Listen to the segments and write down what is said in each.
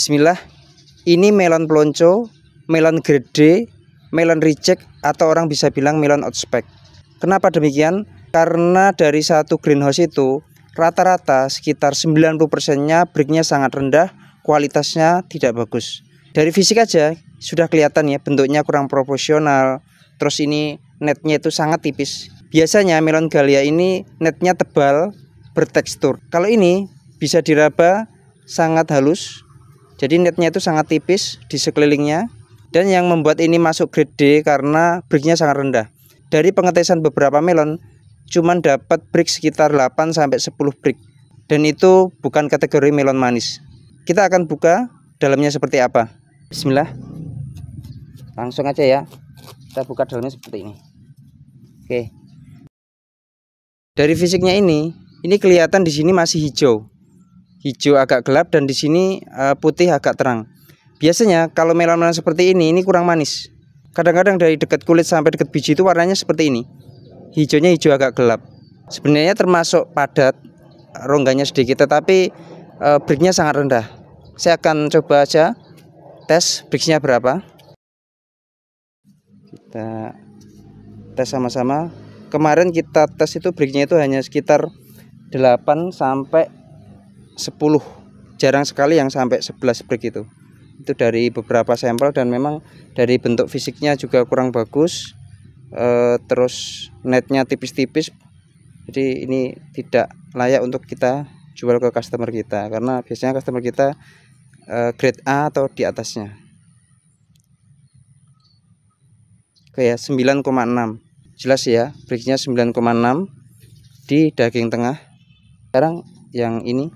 Bismillah ini melon pelonco melon grade, melon reject atau orang bisa bilang melon outspec kenapa demikian karena dari satu greenhouse itu rata-rata sekitar 90% nya breaknya sangat rendah kualitasnya tidak bagus dari fisik aja sudah kelihatan ya bentuknya kurang proporsional terus ini netnya itu sangat tipis biasanya melon galia ini netnya tebal bertekstur kalau ini bisa diraba sangat halus jadi netnya itu sangat tipis di sekelilingnya dan yang membuat ini masuk grade D karena breaknya sangat rendah. Dari pengetesan beberapa melon cuman dapat break sekitar 8 sampai 10 break dan itu bukan kategori melon manis. Kita akan buka dalamnya seperti apa. Bismillah. Langsung aja ya. Kita buka dalamnya seperti ini. Oke. Dari fisiknya ini, ini kelihatan di sini masih hijau hijau agak gelap dan di sini uh, putih agak terang. Biasanya kalau melon-melon seperti ini ini kurang manis. Kadang-kadang dari dekat kulit sampai dekat biji itu warnanya seperti ini. Hijaunya hijau agak gelap. Sebenarnya termasuk padat, rongganya sedikit tetapi uh, eh, breaknya sangat rendah. Saya akan coba aja tes breaknya berapa. Kita tes sama-sama. Kemarin kita tes itu breaknya itu hanya sekitar 8 sampai 10 jarang sekali yang sampai 11 brick itu itu dari beberapa sampel dan memang dari bentuk fisiknya juga kurang bagus e, terus netnya tipis-tipis jadi ini tidak layak untuk kita jual ke customer kita karena biasanya customer kita e, grade A atau di atasnya oke ya 9,6 jelas ya bricknya 9,6 di daging tengah sekarang yang ini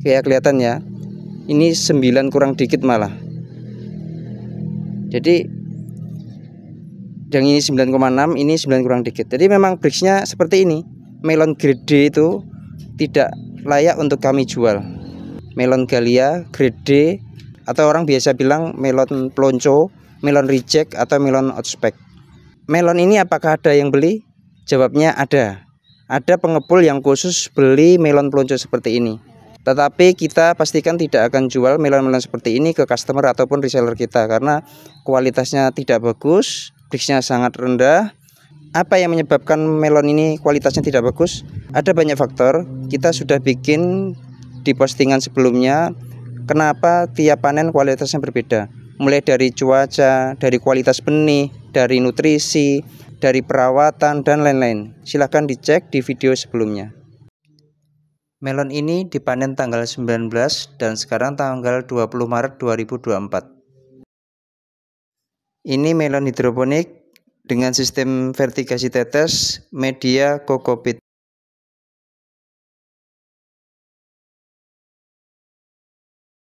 kayak kelihatan ya ini 9 kurang dikit malah jadi yang ini 9,6 ini 9 kurang dikit jadi memang bricksnya seperti ini melon grade D itu tidak layak untuk kami jual melon galia grade D atau orang biasa bilang melon pelonco, melon reject atau melon outspec melon ini apakah ada yang beli jawabnya ada ada pengepul yang khusus beli melon pelonco seperti ini tetapi kita pastikan tidak akan jual melon-melon seperti ini ke customer ataupun reseller kita karena kualitasnya tidak bagus, bricksnya sangat rendah. Apa yang menyebabkan melon ini kualitasnya tidak bagus? Ada banyak faktor. Kita sudah bikin di postingan sebelumnya kenapa tiap panen kualitasnya berbeda. Mulai dari cuaca, dari kualitas benih, dari nutrisi, dari perawatan dan lain-lain. Silahkan dicek di video sebelumnya. Melon ini dipanen tanggal 19 dan sekarang tanggal 20 Maret 2024. Ini melon hidroponik dengan sistem vertikasi tetes media kokopit.